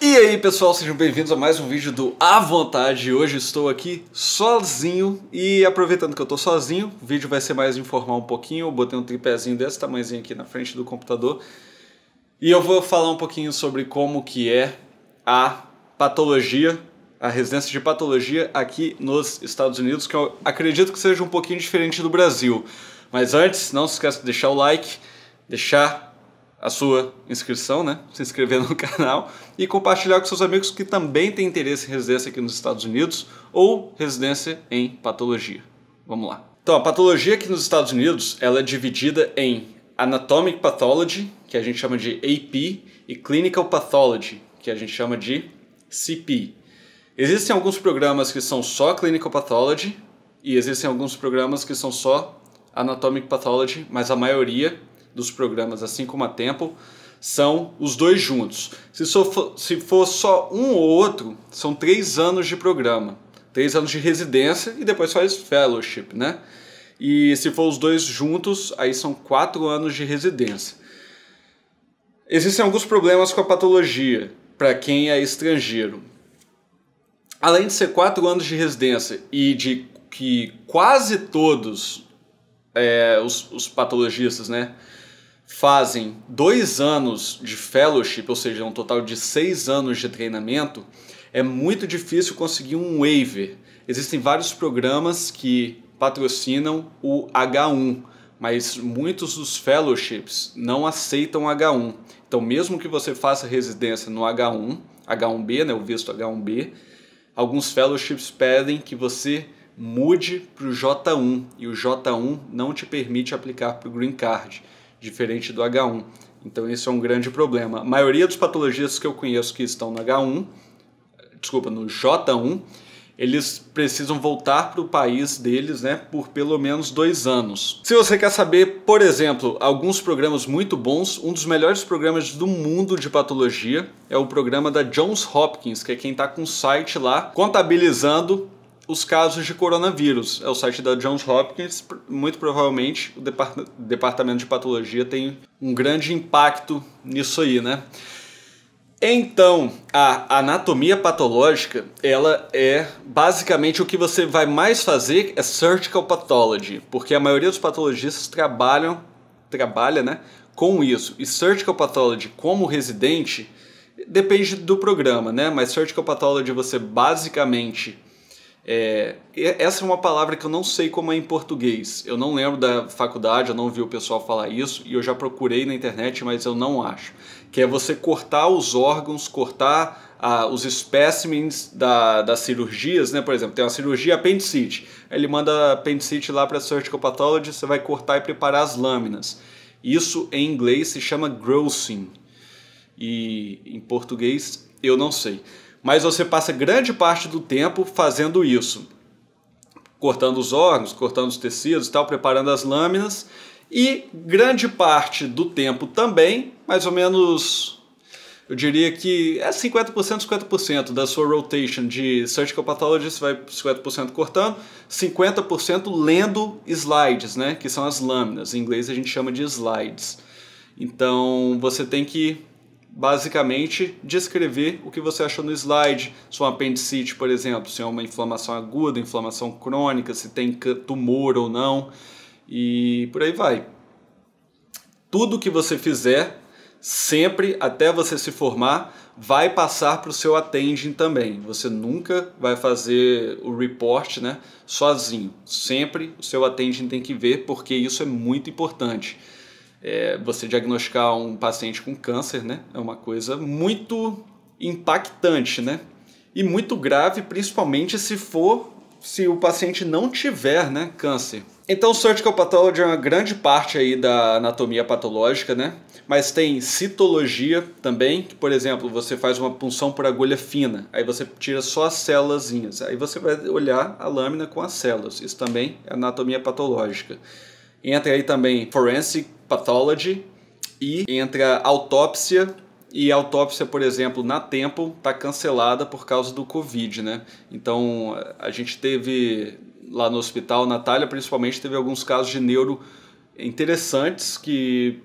E aí pessoal, sejam bem-vindos a mais um vídeo do A Vontade. Hoje estou aqui sozinho e aproveitando que eu estou sozinho, o vídeo vai ser mais informal um pouquinho. Eu botei um tripézinho desse tamanhozinho aqui na frente do computador e eu vou falar um pouquinho sobre como que é a patologia, a residência de patologia aqui nos Estados Unidos, que eu acredito que seja um pouquinho diferente do Brasil. Mas antes, não se esqueça de deixar o like, deixar a sua inscrição, né? se inscrever no canal e compartilhar com seus amigos que também têm interesse em residência aqui nos Estados Unidos ou residência em patologia. Vamos lá. Então, a patologia aqui nos Estados Unidos ela é dividida em Anatomic Pathology, que a gente chama de AP, e Clinical Pathology, que a gente chama de CP. Existem alguns programas que são só Clinical Pathology e existem alguns programas que são só Anatomic Pathology, mas a maioria dos programas, assim como a Temple, são os dois juntos. Se, for, se for só um ou outro, são três anos de programa, três anos de residência e depois faz fellowship, né? E se for os dois juntos, aí são quatro anos de residência. Existem alguns problemas com a patologia para quem é estrangeiro. Além de ser quatro anos de residência e de que quase todos é, os, os patologistas, né? fazem dois anos de fellowship, ou seja, um total de seis anos de treinamento, é muito difícil conseguir um waiver. Existem vários programas que patrocinam o H1, mas muitos dos fellowships não aceitam H1. Então, mesmo que você faça residência no H1, H1B, né, o visto H1B, alguns fellowships pedem que você mude para o J1 e o J1 não te permite aplicar para o Green Card diferente do H1. Então esse é um grande problema. A maioria dos patologistas que eu conheço que estão no H1, desculpa, no J1, eles precisam voltar para o país deles né, por pelo menos dois anos. Se você quer saber, por exemplo, alguns programas muito bons, um dos melhores programas do mundo de patologia é o programa da Johns Hopkins, que é quem está com o site lá contabilizando os casos de coronavírus. É o site da Johns Hopkins. Muito provavelmente o departamento de patologia tem um grande impacto nisso aí, né? Então, a anatomia patológica, ela é basicamente o que você vai mais fazer é surgical pathology, porque a maioria dos patologistas trabalham trabalha, né, com isso. E surgical pathology como residente depende do programa, né? Mas surgical pathology você basicamente é, essa é uma palavra que eu não sei como é em português. Eu não lembro da faculdade, eu não vi o pessoal falar isso e eu já procurei na internet, mas eu não acho. Que é você cortar os órgãos, cortar ah, os espécimens da, das cirurgias, né? Por exemplo, tem uma cirurgia apendicite. Ele manda apendicite lá para a surgical pathologist, você vai cortar e preparar as lâminas. Isso em inglês se chama grossing e em português eu não sei mas você passa grande parte do tempo fazendo isso, cortando os órgãos, cortando os tecidos, tal, preparando as lâminas e grande parte do tempo também, mais ou menos, eu diria que é 50%, 50% da sua rotation de Surgical Pathologist, vai 50% cortando, 50% lendo slides, né, que são as lâminas, em inglês a gente chama de slides. Então você tem que basicamente descrever o que você achou no slide. Se é uma apendicite, por exemplo, se é uma inflamação aguda, inflamação crônica, se tem tumor ou não, e por aí vai. Tudo que você fizer, sempre até você se formar, vai passar para o seu attending também. Você nunca vai fazer o report né, sozinho. Sempre o seu attending tem que ver, porque isso é muito importante. É, você diagnosticar um paciente com câncer né, é uma coisa muito impactante né, e muito grave, principalmente se for se o paciente não tiver né, câncer. Então, o surgical pathology é uma grande parte aí da anatomia patológica, né? Mas tem citologia também, que, por exemplo, você faz uma punção por agulha fina, aí você tira só as células, aí você vai olhar a lâmina com as células. Isso também é anatomia patológica. Entra aí também Forensic Pathology e entra autópsia. E autópsia, por exemplo, na tempo está cancelada por causa do Covid, né? Então a gente teve lá no hospital, Natália principalmente, teve alguns casos de neuro interessantes que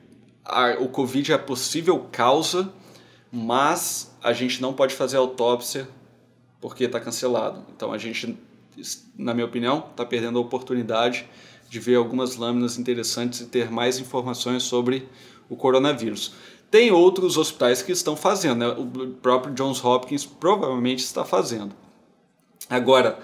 a, o Covid é a possível causa, mas a gente não pode fazer autópsia porque está cancelado. Então a gente, na minha opinião, está perdendo a oportunidade de ver algumas lâminas interessantes e ter mais informações sobre o coronavírus. Tem outros hospitais que estão fazendo, né? o próprio Johns Hopkins provavelmente está fazendo. Agora,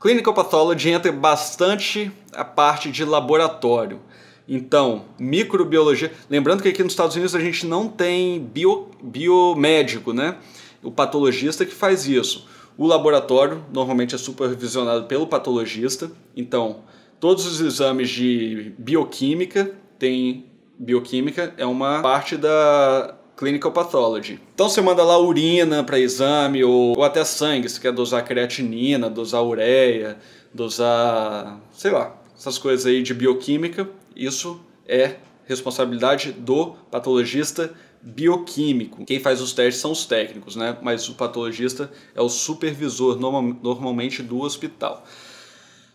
Clinical Pathology entra bastante a parte de laboratório. Então, microbiologia. Lembrando que aqui nos Estados Unidos a gente não tem bio, biomédico, né? O patologista que faz isso. O laboratório normalmente é supervisionado pelo patologista. Então, Todos os exames de bioquímica tem bioquímica é uma parte da clinical pathology. Então você manda lá urina para exame ou, ou, até sangue, se quer dosar creatinina, dosar ureia, dosar, sei lá, essas coisas aí de bioquímica, isso é responsabilidade do patologista bioquímico. Quem faz os testes são os técnicos, né? Mas o patologista é o supervisor normalmente do hospital.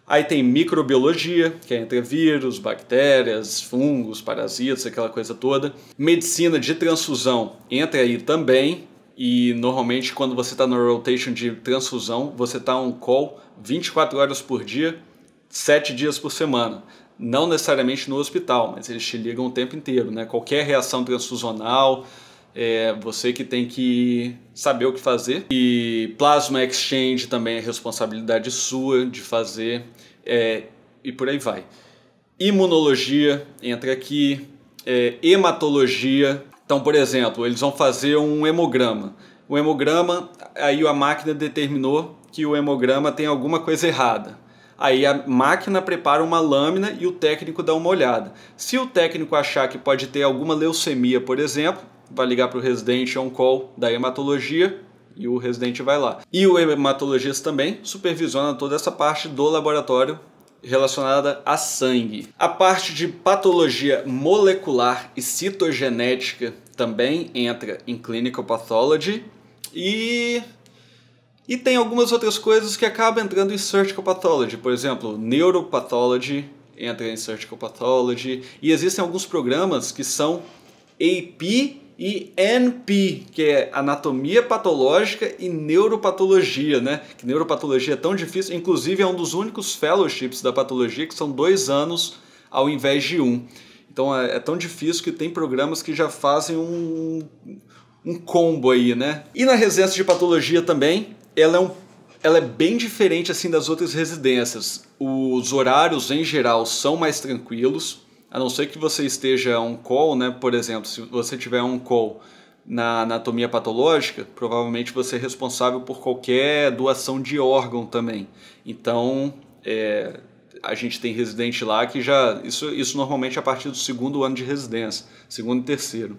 Aí tem microbiologia, que é entre vírus, bactérias, fungos, parasitas, aquela coisa toda. Medicina de transfusão entra aí também. E normalmente quando você está na rotation de transfusão, você está on call 24 horas por dia, 7 dias por semana não necessariamente no hospital, mas eles te ligam o tempo inteiro, né? Qualquer reação transfusional, é você que tem que saber o que fazer. E Plasma Exchange também é responsabilidade sua de fazer, é, e por aí vai. Imunologia entra aqui, é, hematologia. Então, por exemplo, eles vão fazer um hemograma. O hemograma, aí a máquina determinou que o hemograma tem alguma coisa errada. Aí a máquina prepara uma lâmina e o técnico dá uma olhada. Se o técnico achar que pode ter alguma leucemia, por exemplo, vai ligar para o residente on-call é da hematologia e o residente vai lá. E o hematologista também supervisiona toda essa parte do laboratório relacionada a sangue. A parte de patologia molecular e citogenética também entra em clinical pathology e e tem algumas outras coisas que acabam entrando em surgical pathology, por exemplo, neuropathology entra em surgical pathology e existem alguns programas que são AP e NP, que é Anatomia Patológica e Neuropatologia, né? Que neuropatologia é tão difícil, inclusive é um dos únicos fellowships da patologia que são dois anos ao invés de um. Então é, é tão difícil que tem programas que já fazem um, um combo aí, né? E na residência de patologia também, ela é um ela é bem diferente assim das outras residências. Os horários em geral são mais tranquilos, a não ser que você esteja um call, né? Por exemplo, se você tiver um call na anatomia patológica, provavelmente você é responsável por qualquer doação de órgão também. Então, é, a gente tem residente lá que já. Isso, isso normalmente é a partir do segundo ano de residência, segundo e terceiro.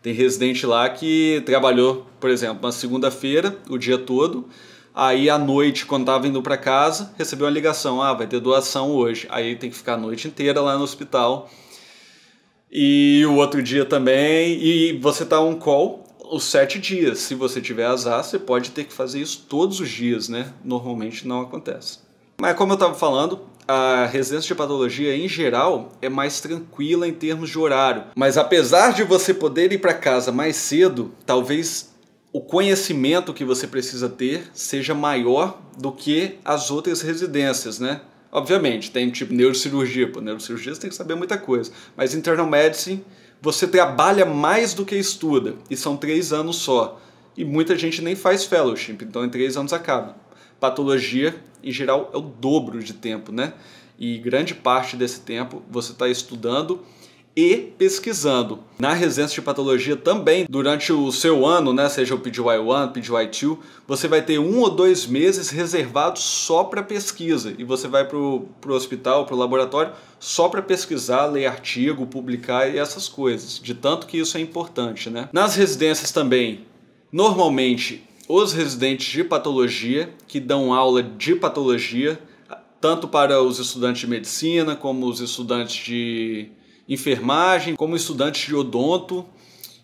Tem residente lá que trabalhou, por exemplo, na segunda-feira, o dia todo, Aí à noite, quando estava indo para casa, recebeu uma ligação: ah, vai ter doação hoje. Aí tem que ficar a noite inteira lá no hospital. E o outro dia também. E você tá um call os sete dias. Se você tiver azar, você pode ter que fazer isso todos os dias, né? Normalmente não acontece. Mas como eu estava falando, a residência de patologia em geral é mais tranquila em termos de horário. Mas apesar de você poder ir para casa mais cedo, talvez o conhecimento que você precisa ter seja maior do que as outras residências, né? Obviamente, tem tipo neurocirurgia, pô, neurocirurgia você tem que saber muita coisa, mas internal medicine você trabalha mais do que estuda, e são três anos só, e muita gente nem faz fellowship, então em três anos acaba. Patologia, em geral, é o dobro de tempo, né? E grande parte desse tempo você está estudando e pesquisando. Na residência de patologia também, durante o seu ano, né, seja o PGY1, PGY2, você vai ter um ou dois meses reservados só para pesquisa. E você vai para o hospital, para o laboratório, só para pesquisar, ler artigo, publicar e essas coisas. De tanto que isso é importante. Né? Nas residências também, normalmente, os residentes de patologia que dão aula de patologia, tanto para os estudantes de medicina como os estudantes de enfermagem, como estudante de odonto.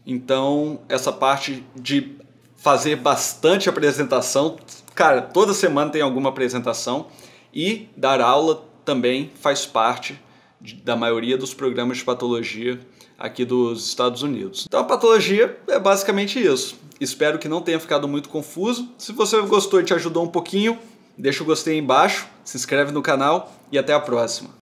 Então, essa parte de fazer bastante apresentação, cara, toda semana tem alguma apresentação e dar aula também faz parte de, da maioria dos programas de patologia aqui dos Estados Unidos. Então, a patologia é basicamente isso. Espero que não tenha ficado muito confuso. Se você gostou e te ajudou um pouquinho, deixa o gostei aí embaixo, se inscreve no canal e até a próxima.